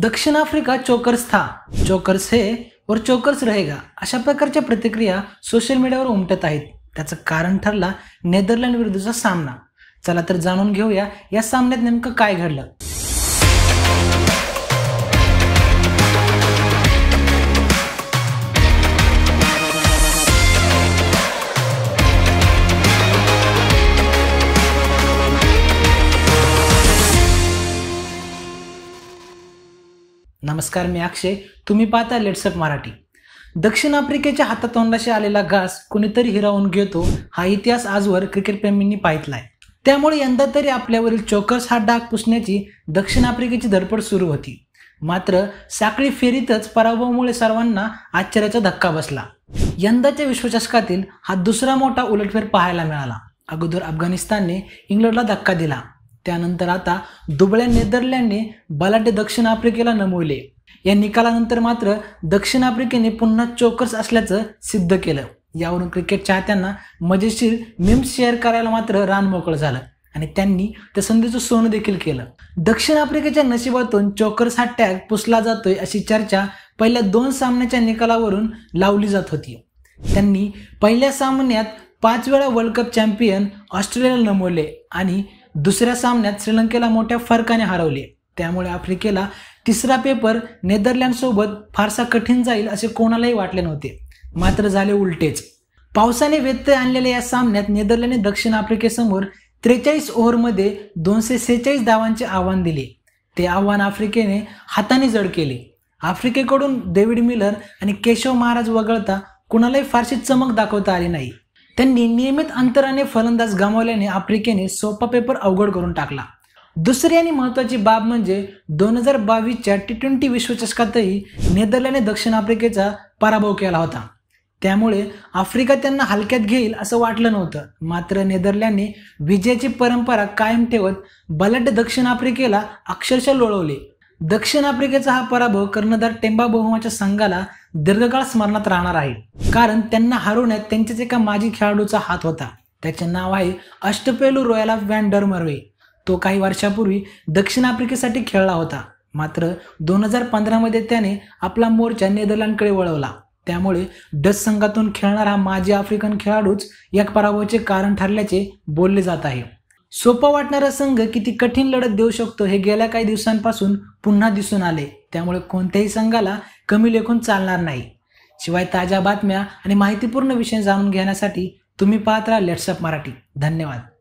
दक्षिण Africa chokers था chokers हे और चोकर्स रहेगा अशा प्रकारच्या प्रतिक्रिया सोशल मीडियावर उमटत आहेत त्याचं कारण ठरला नेदरलँड विरुद्धचा सामना चला तर जाणून घेऊया या सामन्यात नेमकं काय घडलं नमस्कार मी अक्षय तुम्ही पाहता लेट्सअप मराठी दक्षिण आफ्रिकेच्या हातातोंडाशी आलेला घास कुणीतरी हिरावून घेतो हा इतिहास आजवर क्रिकेटप्रेमींनी पाहितलाय आहे त्यामुळे यंदा तरी आपल्यावरील चोकर्स हा डाग पुसण्याची दक्षिण आफ्रिकेची धडपड सुरू होती मात्र साखळी फेरीतच पराभवामुळे सर्वांना आश्चर्याचा धक्का बसला यंदाच्या विश्वचषकातील हा दुसरा मोठा उलटफेर पाहायला मिळाला अगोदर अफगाणिस्तानने इंग्लंडला धक्का दिला त्यानंतर आता दुबळ्या नेदरलँडने बलाटे दक्षिण आफ्रिकेला नमवले या निकालानंतर मात्र दक्षिण आफ्रिकेने पुन्हा चोकर्स असल्याचं सिद्ध केलं यावरून क्रिकेट चाहत्यांना मजेशीर मिम्स शेअर करायला मात्र रान मोकळ झालं आणि त्यांनी त्या संधीचं सोनं देखील केलं दक्षिण आफ्रिकेच्या नशिबातून चोकर्स हा टॅग पुसला जातोय अशी चर्चा पहिल्या दोन सामन्याच्या निकालावरून लावली जात होती त्यांनी पहिल्या सामन्यात पाच वेळा वर्ल्ड कप चॅम्पियन ऑस्ट्रेलियाला नमवले आणि दुसऱ्या सामन्यात श्रीलंकेला मोठ्या फरकाने हरवले त्यामुळे आफ्रिकेला तिसरा पेपर नेदरलँडसोबत फारसा कठीण जाईल असे कोणालाही वाटले नव्हते मात्र झाले उलटेच पावसाने व्यत्यय आणलेल्या या सामन्यात नेदरलँडने दक्षिण आफ्रिकेसमोर त्रेचाळीस ओव्हरमध्ये दोनशे सेहेचाळीस धावांचे आव्हान दिले ते आव्हान आफ्रिकेने हाताने जड केले आफ्रिकेकडून डेव्हिड मिलर आणि केशव महाराज वगळता कुणालाही फारशी चमक दाखवता आली नाही त्यांनी नियमित अंतराने फलंदाज गमावल्याने आफ्रिकेने सोपा पेपर अवघड करून टाकला दुसरी आणि महत्त्वाची बाब म्हणजे दोन हजार बावीसच्या टी ट्वेंटी विश्वचषकातही नेदरलँडने दक्षिण आफ्रिकेचा पराभव केला होता त्यामुळे आफ्रिका त्यांना हलक्यात घेईल असं वाटलं नव्हतं मात्र नेदरलँडने विजयाची परंपरा कायम ठेवत बलाढ्य दक्षिण आफ्रिकेला अक्षरशः लोळवली दक्षिण आफ्रिकेचा हा पराभव कर्णधार टेंबा बहुमाच्या संघाला दीर्घकाळ स्मरणात राहणार आहे कारण त्यांना हरवण्यात त्यांच्याच एका माजी खेळाडूचा हात होता त्याचे नाव आहे अष्टपेलू ऑफ व्हॅन डरमर्वे तो काही वर्षापूर्वी दक्षिण आफ्रिकेसाठी खेळला होता मात्र दोन हजार पंधरामध्ये त्याने आपला मोर्चा नेदरलँडकडे वळवला त्यामुळे डच संघातून खेळणारा माजी आफ्रिकन खेळाडूच या पराभवाचे कारण ठरल्याचे बोलले जात आहे सोपं वाटणारा संघ किती कठीण लढत देऊ शकतो हे गेल्या काही दिवसांपासून पुन्हा दिसून आले त्यामुळे कोणत्याही संघाला कमी लेखून चालणार नाही शिवाय ताज्या बातम्या आणि माहितीपूर्ण विषय जाणून घेण्यासाठी तुम्ही पाहत राहा लेट्सअप मराठी धन्यवाद